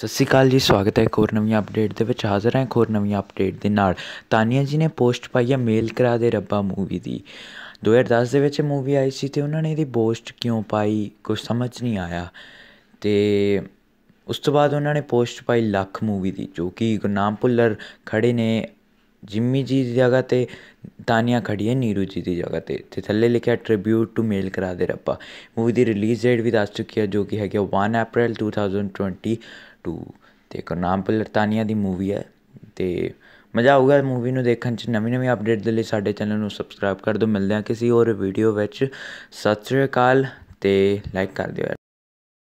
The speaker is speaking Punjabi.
ਸਤਿ ਸ਼੍ਰੀ ਅਕਾਲ ਜੀ ਸਵਾਗਤ ਹੈ ਇੱਕ ਹੋਰ ਨਵੀਂ ਅਪਡੇਟ ਦੇ ਵਿੱਚ ਹਾਜ਼ਰ ਹਾਂ ਇੱਕ ਹੋਰ ਨਵੀਂ ਅਪਡੇਟ ਦੇ ਨਾਲ ਤਾਨੀਆ ਜੀ ਨੇ ਪੋਸਟ ਪਾਈ ਹੈ ਮੇਲ ਕਰਾ ਦੇ ਰੱਬਾ ਮੂਵੀ ਦੀ 2010 ਦੇ ਵਿੱਚ ਮੂਵੀ ਆਈ ਸੀ ਤੇ ਉਹਨਾਂ ਨੇ ਇਹਦੀ ਪੋਸਟ ਕਿਉਂ ਪਾਈ ਕੁਝ ਸਮਝ ਨਹੀਂ ਆਇਆ ਤੇ ਉਸ ਤੋਂ ਬਾਅਦ ਉਹਨਾਂ ਨੇ ਪੋਸਟ ਪਾਈ ਲੱਖ ਮੂਵੀ ਦੀ ਜੋ ਕਿ ਗੁਨਾਮ ਪੁੱਲਰ ਖੜੇ ਨੇ ਜਿੰਮੀ ਜੀ ਦੀ ਜਗ੍ਹਾ ਤੇ ਤਾਨੀਆ ਖੜੀ ਹੈ ਨੀਰੂ ਜੀ ਦੀ ਜਗ੍ਹਾ ਤੇ ਤੇ ਥੱਲੇ ਲਿਖਿਆ tribute to male Kara De Rabba movie ਦੀ ਰਿਲੀਜ਼ ਡੇਟ ਵੀ ਦੱਸ ਚੁੱਕੀ ਹੈ ਜੋ ਕਿ ਹੈਗਾ 1 ਅਪ੍ਰੈਲ 2022 ਤੇ ਕਰਨਾਮ ਤਾਨੀਆਂ ਦੀ ਮੂਵੀ ਹੈ ਤੇ ਮਜ਼ਾ ਆਊਗਾ ਮੂਵੀ ਨੂੰ ਦੇਖਣ 'ਚ ਨਵੀਂ ਨਵੀਂ ਅਪਡੇਟ ਦੇ ਲਈ ਸਾਡੇ ਚੈਨਲ ਨੂੰ ਸਬਸਕ੍ਰਾਈਬ ਕਰ ਦਿਓ ਮਿਲਦੇ ਹਾਂ ਕਿਸੇ ਹੋਰ ਵੀਡੀਓ ਵਿੱਚ ਸਤਿ ਸ਼੍ਰੀ ਅਕਾਲ ਤੇ ਲਾਈਕ ਕਰ ਦਿਓ